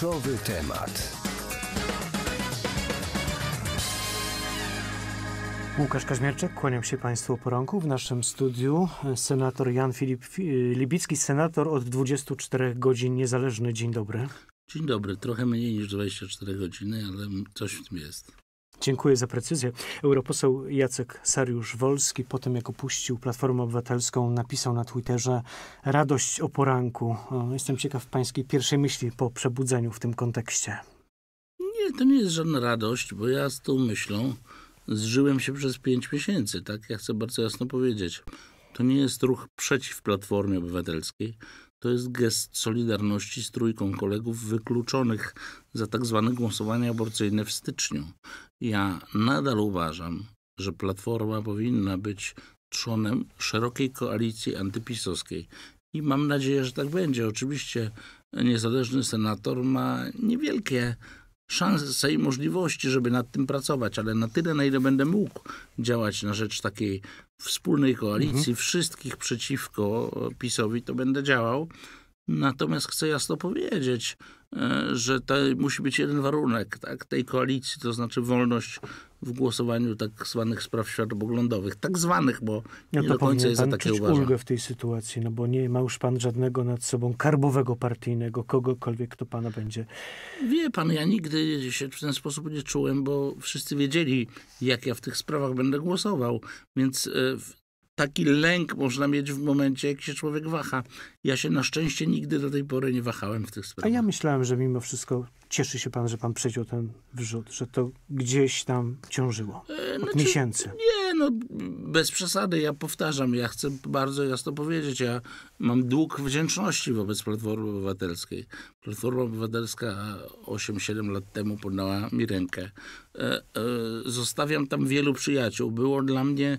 Kluczowy temat. Łukasz Kaźmierczyk, kłaniam się Państwu poranku. W naszym studiu senator Jan Filip Libicki, senator od 24 godzin niezależny. Dzień dobry. Dzień dobry. Trochę mniej niż 24 godziny, ale coś w tym jest. Dziękuję za precyzję. Europoseł Jacek Sariusz-Wolski po tym, jak opuścił Platformę Obywatelską, napisał na Twitterze radość o poranku. Jestem ciekaw pańskiej pierwszej myśli po przebudzeniu w tym kontekście. Nie, to nie jest żadna radość, bo ja z tą myślą zżyłem się przez pięć miesięcy, tak? Ja chcę bardzo jasno powiedzieć. To nie jest ruch przeciw Platformie Obywatelskiej, to jest gest solidarności z trójką kolegów wykluczonych za tak zwane głosowanie aborcyjne w styczniu. Ja nadal uważam, że Platforma powinna być trzonem szerokiej koalicji antypisowskiej. I mam nadzieję, że tak będzie. Oczywiście niezależny senator ma niewielkie szanse i możliwości, żeby nad tym pracować, ale na tyle, na ile będę mógł działać na rzecz takiej wspólnej koalicji mhm. wszystkich przeciwko PiSowi, to będę działał. Natomiast chcę jasno powiedzieć, e, że to musi być jeden warunek tak, tej koalicji, to znaczy wolność w głosowaniu tak zwanych spraw światopoglądowych. Tak zwanych, bo no nie do końca jest za takie uważam. ulgę w tej sytuacji, no bo nie ma już pan żadnego nad sobą karbowego partyjnego, kogokolwiek, kto pana będzie. Wie pan, ja nigdy się w ten sposób nie czułem, bo wszyscy wiedzieli, jak ja w tych sprawach będę głosował, więc e, taki lęk można mieć w momencie, jak się człowiek waha. Ja się na szczęście nigdy do tej pory nie wahałem w tych sprawach. A ja myślałem, że mimo wszystko cieszy się pan, że pan przeciął ten wrzut, że to gdzieś tam ciążyło e, od znaczy, miesięcy. Nie, no bez przesady. Ja powtarzam, ja chcę bardzo jasno powiedzieć, ja mam dług wdzięczności wobec Platformy Obywatelskiej. Platforma Obywatelska 8-7 lat temu podała mi rękę. E, e, zostawiam tam wielu przyjaciół. Było dla mnie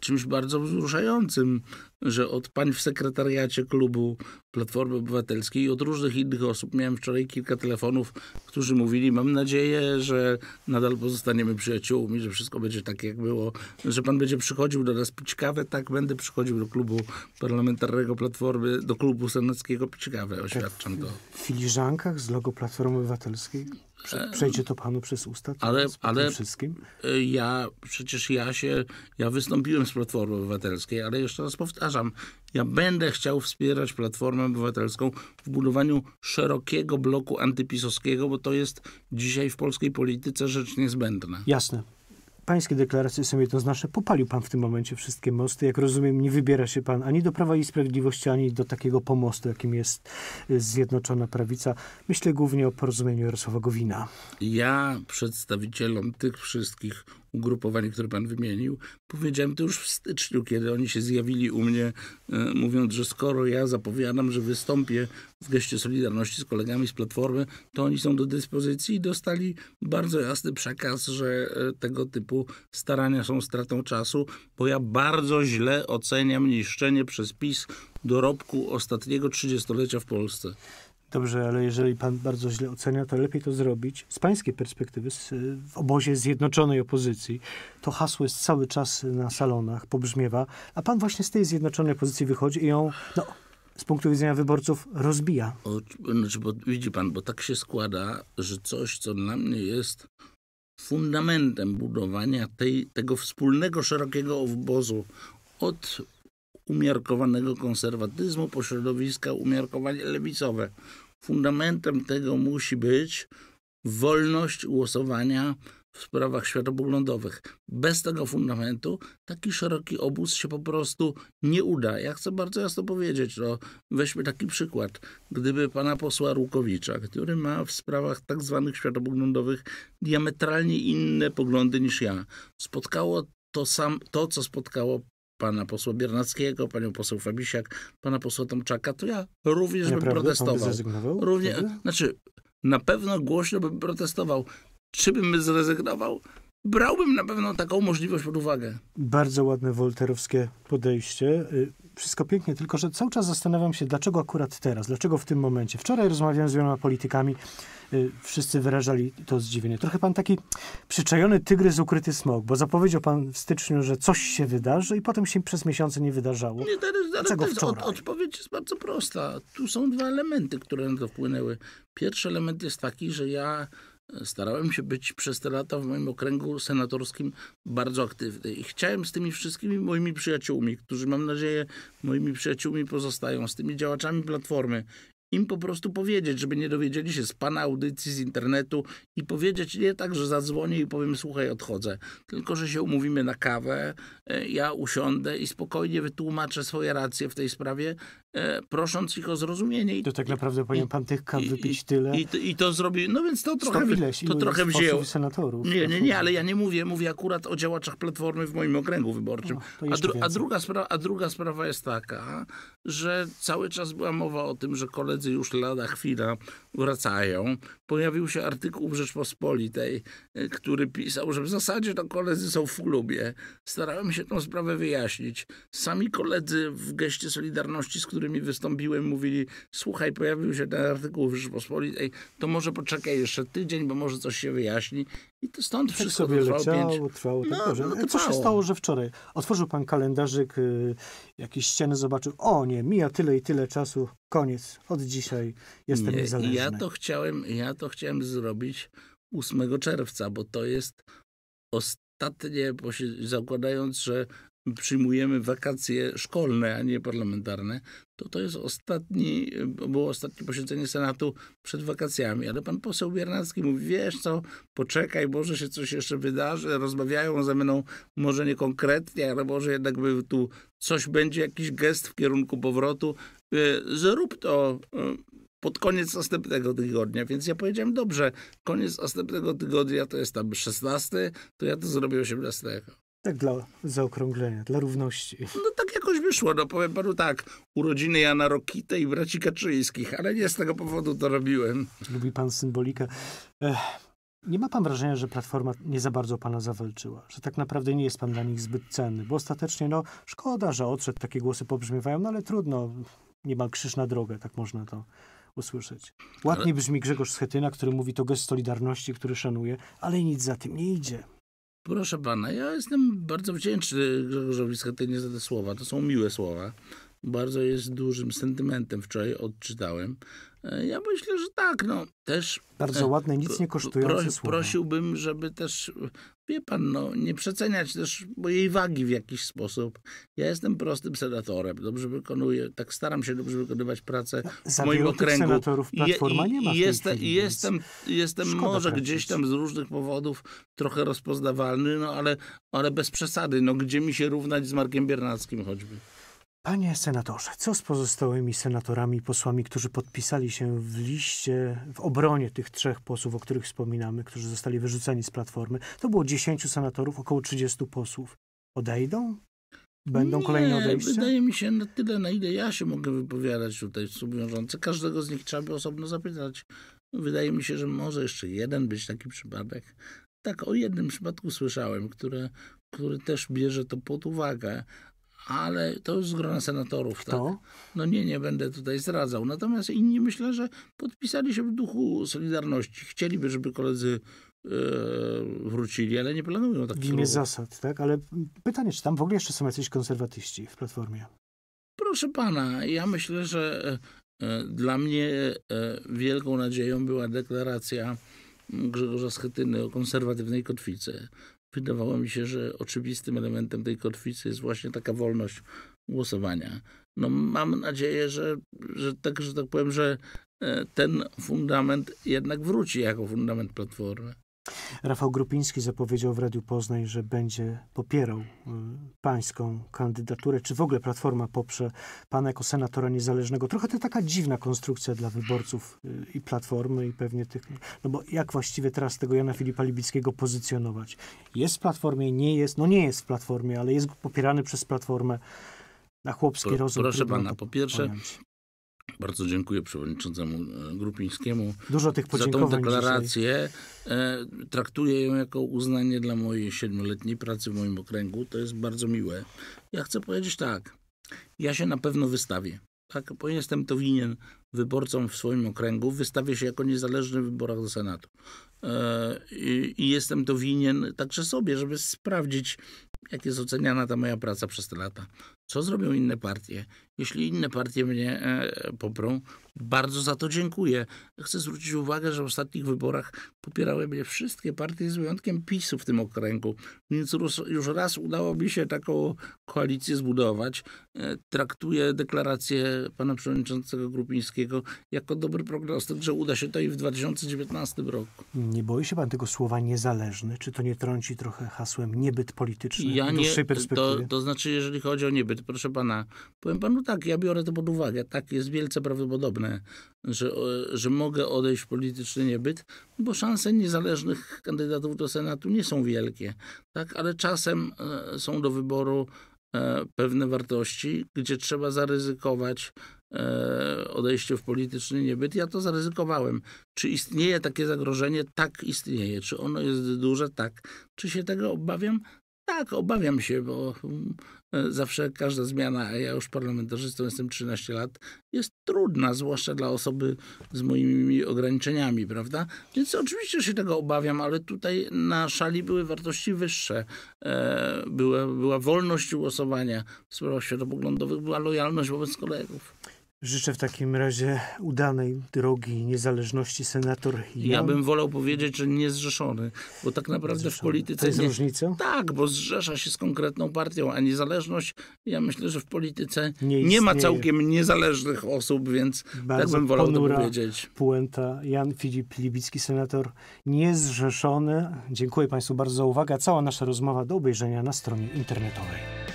czymś bardzo wzruszającym, że od pań w sekretariacie klubu Platformy Obywatelskiej i od różnych innych osób miałem wczoraj kilka telefonów, którzy mówili, mam nadzieję, że nadal pozostaniemy przyjaciółmi, że wszystko będzie tak jak było, że pan będzie przychodził do nas pić kawę, tak będę przychodził do klubu parlamentarnego Platformy, do klubu senackiego pić kawę, oświadczam to. W filiżankach z logo Platformy Obywatelskiej? E, przejdzie to panu przez usta? Ale, ale wszystkim? E, ja przecież ja się, ja wystąpiłem z Platformy Obywatelskiej, ale jeszcze raz powtarzam, ja będę chciał wspierać Platformę Obywatelską w budowaniu szerokiego bloku antypisowskiego, bo to jest dzisiaj w polskiej polityce rzecz niezbędna. Jasne pańskie deklaracje są jednoznaczne. Popalił pan w tym momencie wszystkie mosty. Jak rozumiem, nie wybiera się pan ani do Prawa i Sprawiedliwości, ani do takiego pomostu, jakim jest y, Zjednoczona Prawica. Myślę głównie o porozumieniu Jarosława Gowina. Ja przedstawicielom tych wszystkich ugrupowań, które pan wymienił, powiedziałem to już w styczniu, kiedy oni się zjawili u mnie, e, mówiąc, że skoro ja zapowiadam, że wystąpię w geście solidarności z kolegami z Platformy, to oni są do dyspozycji i dostali bardzo jasny przekaz, że e, tego typu starania są stratą czasu, bo ja bardzo źle oceniam niszczenie przez PiS dorobku ostatniego trzydziestolecia w Polsce. Dobrze, ale jeżeli pan bardzo źle ocenia, to lepiej to zrobić z pańskiej perspektywy, z, w obozie zjednoczonej opozycji. To hasło jest cały czas na salonach, pobrzmiewa, a pan właśnie z tej zjednoczonej opozycji wychodzi i ją, no, z punktu widzenia wyborców rozbija. O, znaczy, bo, widzi pan, bo tak się składa, że coś, co dla mnie jest fundamentem budowania tej, tego wspólnego, szerokiego obozu od umiarkowanego konserwatyzmu po środowiska umiarkowanie lewicowe. Fundamentem tego musi być wolność głosowania w sprawach światopoglądowych. Bez tego fundamentu taki szeroki obóz się po prostu nie uda. Ja chcę bardzo jasno powiedzieć, no, weźmy taki przykład. Gdyby pana posła Rukowicza, który ma w sprawach tak zwanych światopoglądowych diametralnie inne poglądy niż ja, spotkało to, sam, to, co spotkało pana posła Biernackiego, panią poseł Fabisiak, pana posła Tomczaka, to ja również Naprawdę? bym protestował. Pan Równie, znaczy, na pewno głośno bym protestował. Czy bym zrezygnował? Brałbym na pewno taką możliwość pod uwagę. Bardzo ładne wolterowskie podejście. Y, wszystko pięknie, tylko że cały czas zastanawiam się, dlaczego akurat teraz, dlaczego w tym momencie. Wczoraj rozmawiałem z wieloma politykami, y, wszyscy wyrażali to zdziwienie. Trochę pan taki przyczajony tygrys ukryty smok, bo zapowiedział pan w styczniu, że coś się wydarzy i potem się przez miesiące nie wydarzało. Nie, teraz, dlaczego teraz wczoraj? Od, odpowiedź jest bardzo prosta. Tu są dwa elementy, które na to wpłynęły. Pierwszy element jest taki, że ja Starałem się być przez te lata w moim okręgu senatorskim bardzo aktywny i chciałem z tymi wszystkimi moimi przyjaciółmi, którzy mam nadzieję moimi przyjaciółmi pozostają, z tymi działaczami Platformy im po prostu powiedzieć, żeby nie dowiedzieli się z pana audycji, z internetu i powiedzieć nie tak, że zadzwonię i powiem słuchaj, odchodzę, tylko że się umówimy na kawę, e, ja usiądę i spokojnie wytłumaczę swoje racje w tej sprawie, e, prosząc ich o zrozumienie. I, to tak naprawdę powinien pan tych kaw wypić tyle. I, i, to zrobi, no więc to trochę, ileś, to trochę wzięło. senatorów. Nie, nie, nie, ale ja nie mówię, mówię akurat o działaczach Platformy w moim okręgu wyborczym. O, a, dru, a, druga a druga sprawa jest taka, że cały czas była mowa o tym, że koledzy koledzy już lada chwila wracają. Pojawił się artykuł w Rzeczpospolitej, e, który pisał, że w zasadzie to koledzy są w klubie. Starałem się tą sprawę wyjaśnić. Sami koledzy w geście Solidarności, z którymi wystąpiłem, mówili: Słuchaj, pojawił się ten artykuł w Rzeczpospolitej, to może poczekaj jeszcze tydzień, bo może coś się wyjaśni. I to stąd I tak wszystko sobie trwało, leciało, pięć... trwało. Tak no, no, Co się stało, że wczoraj otworzył pan kalendarzyk, y, jakieś ściany zobaczył, o nie, mija tyle i tyle czasu, koniec, od dzisiaj jestem nie, niezależny. Ja to, chciałem, ja to chciałem zrobić 8 czerwca, bo to jest ostatnie, zakładając, że przyjmujemy wakacje szkolne, a nie parlamentarne, to to jest ostatni, było ostatnie posiedzenie Senatu przed wakacjami. Ale pan poseł Biernacki mówi, wiesz co, poczekaj, może się coś jeszcze wydarzy, rozmawiają ze mną, może nie konkretnie, ale może jednak by tu coś będzie, jakiś gest w kierunku powrotu. Y, zrób to y, pod koniec następnego tygodnia. Więc ja powiedziałem, dobrze, koniec następnego tygodnia to jest tam 16, to ja to zrobię 18. Tak dla zaokrąglenia, dla równości. No tak jakoś wyszło, no powiem panu tak, urodziny Jana Rokite i braci Kaczyńskich, ale nie z tego powodu to robiłem. Lubi pan symbolikę. Ech, nie ma pan wrażenia, że Platforma nie za bardzo pana zawalczyła? Że tak naprawdę nie jest pan dla nich zbyt cenny? Bo ostatecznie, no szkoda, że odszedł, takie głosy pobrzmiewają, no ale trudno, niemal krzyż na drogę, tak można to usłyszeć. Ładnie ale... brzmi Grzegorz Schetyna, który mówi to gest solidarności, który szanuje, ale nic za tym nie idzie. Proszę pana, ja jestem bardzo wdzięczny Grzegorzowi Schetynie za te słowa. To są miłe słowa bardzo jest dużym sentymentem wczoraj odczytałem. E, ja myślę, że tak, no też... Bardzo e, ładne, nic nie kosztujące pro, słowa. Prosiłbym, żeby też, wie pan, no nie przeceniać też mojej wagi w jakiś sposób. Ja jestem prostym senatorem, dobrze wykonuję, tak staram się dobrze wykonywać pracę w moim okręgu. senatorów Platforma I, nie ma jestem, chwili, jestem, jestem może gdzieś tam z różnych powodów trochę rozpoznawalny, no ale, ale bez przesady, no gdzie mi się równać z Markiem Biernackim choćby. Panie senatorze, co z pozostałymi senatorami i posłami, którzy podpisali się w liście w obronie tych trzech posłów, o których wspominamy, którzy zostali wyrzuceni z platformy? To było 10 senatorów, około 30 posłów. Odejdą? Będą Nie, kolejne odejścia? Wydaje mi się na no, tyle, na ile ja się mogę wypowiadać tutaj wiążące. Każdego z nich trzeba by osobno zapytać. No, wydaje mi się, że może jeszcze jeden być taki przypadek. Tak, o jednym przypadku słyszałem, który który też bierze to pod uwagę, ale to już z grona senatorów. Tak? No nie, nie będę tutaj zdradzał. Natomiast inni myślę, że podpisali się w duchu Solidarności. Chcieliby, żeby koledzy e, wrócili, ale nie planują tak. W imię zasad, tak? Ale pytanie, czy tam w ogóle jeszcze są jacyś konserwatyści w Platformie? Proszę pana, ja myślę, że e, dla mnie e, wielką nadzieją była deklaracja Grzegorza Schetyny o konserwatywnej kotwicy. Wydawało mi się, że oczywistym elementem tej kotwicy jest właśnie taka wolność głosowania. No, mam nadzieję, że, że, tak, że tak powiem, że e, ten fundament jednak wróci jako fundament platformy. Rafał Grupiński zapowiedział w Radiu Poznań, że będzie popierał y, pańską kandydaturę, czy w ogóle Platforma poprze pana jako senatora niezależnego. Trochę to taka dziwna konstrukcja dla wyborców y, i Platformy i pewnie tych, no bo jak właściwie teraz tego Jana Filipa Libickiego pozycjonować? Jest w Platformie, nie jest, no nie jest w Platformie, ale jest popierany przez Platformę na chłopski Pro, rozum. Proszę pana, po pierwsze, bardzo dziękuję przewodniczącemu e, Grupińskiemu Dużo tych za tą deklarację. Dzisiaj. E, traktuję ją jako uznanie dla mojej siedmioletniej pracy w moim okręgu. To jest bardzo miłe. Ja chcę powiedzieć tak. Ja się na pewno wystawię. Tak, bo jestem to winien wyborcom w swoim okręgu. Wystawię się jako niezależny w wyborach do Senatu. E, I, I jestem to winien także sobie, żeby sprawdzić, jak jest oceniana ta moja praca przez te lata. Co zrobią inne partie? Jeśli inne partie mnie e, poprą, bardzo za to dziękuję. Chcę zwrócić uwagę, że w ostatnich wyborach popierały mnie wszystkie partie z wyjątkiem PiSu w tym okręgu, więc już raz udało mi się taką koalicję zbudować. E, traktuję deklarację pana przewodniczącego Grupińskiego jako dobry prognostyk, że uda się to i w 2019 roku. Nie boi się pan tego słowa niezależny? Czy to nie trąci trochę hasłem niebyt polityczny ja nie, dłuższej perspektywy? To, to znaczy, jeżeli chodzi o niebyt proszę pana, powiem panu tak, ja biorę to pod uwagę, tak jest wielce prawdopodobne, że, e, że mogę odejść w polityczny niebyt, bo szanse niezależnych kandydatów do Senatu nie są wielkie, tak, ale czasem e, są do wyboru e, pewne wartości, gdzie trzeba zaryzykować odejście w polityczny niebyt. Ja to zaryzykowałem. Czy istnieje takie zagrożenie? Tak, istnieje. Czy ono jest duże? Tak. Czy się tego obawiam? Tak, obawiam się, bo mm, E, zawsze każda zmiana, a ja już parlamentarzystą jestem 13 lat, jest trudna, zwłaszcza dla osoby z moimi ograniczeniami, prawda? Więc oczywiście się tego obawiam, ale tutaj na szali były wartości wyższe. E, była, była wolność głosowania w sprawach światopoglądowych, była lojalność wobec kolegów. Życzę w takim razie udanej drogi niezależności senator Jan. Ja bym wolał powiedzieć, że niezrzeszony, bo tak naprawdę w polityce... To jest nie... różnica? Tak, bo zrzesza się z konkretną partią, a niezależność, ja myślę, że w polityce nie, nie ma całkiem niezależnych osób, więc tak Bardzo tak bym wolał to powiedzieć. puenta. Jan Filip Libicki, senator niezrzeszony. Dziękuję Państwu bardzo za uwagę. Cała nasza rozmowa do obejrzenia na stronie internetowej.